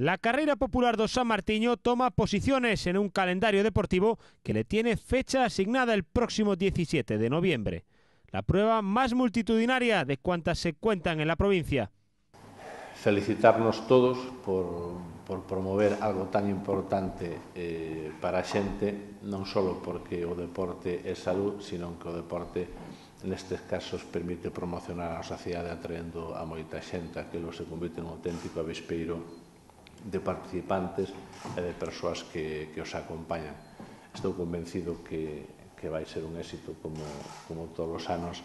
La carrera popular de San Martiño toma posiciones en un calendario deportivo que le tiene fecha asignada el próximo 17 de noviembre. La prueba más multitudinaria de cuantas se cuentan en la provincia. Felicitarnos todos por, promover algo tan importante eh, para gente, no solo porque o deporte es salud, sino que o deporte en estos casos permite promocionar a la sociedad atrayendo a moita xente, que lo se convierte en un auténtico avispeiro de participantes e de personas que, que os acompañan. Estoy convencido que, que a ser un éxito como, como todos los anos.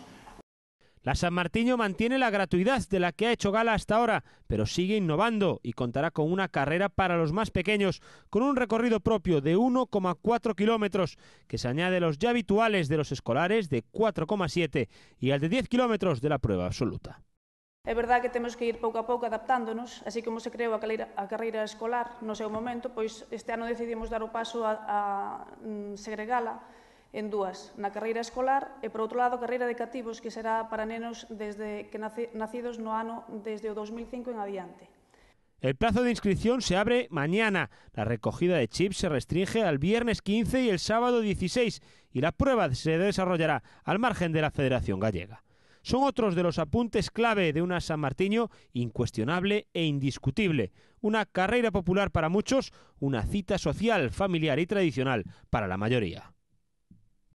La San Martiño mantiene la gratuidad de la que ha hecho gala hasta ahora, pero sigue innovando y contará con una carrera para los más pequeños, con un recorrido propio de 1,4 kilómetros, que se añade a los ya habituales de los escolares de 4,7 y al de 10 kilómetros de la prueba absoluta. É verdad que temos que ir pouco a pouco adaptándonos, así como se creou a, carreira escolar no seu momento, pois este ano decidimos dar o paso a, a mm, segregala en dúas, na carreira escolar e, por outro lado, a carreira de cativos, que será para nenos desde que nacidos no ano desde o 2005 en adiante. El plazo de inscripción se abre mañana. La recogida de chips se restringe al viernes 15 y el sábado 16 y la prueba se desarrollará al margen de la Federación Gallega. son otros de los apuntes clave de una San Martiño incuestionable e indiscutible. Una carrera popular para muchos, una cita social, familiar y tradicional para la mayoría.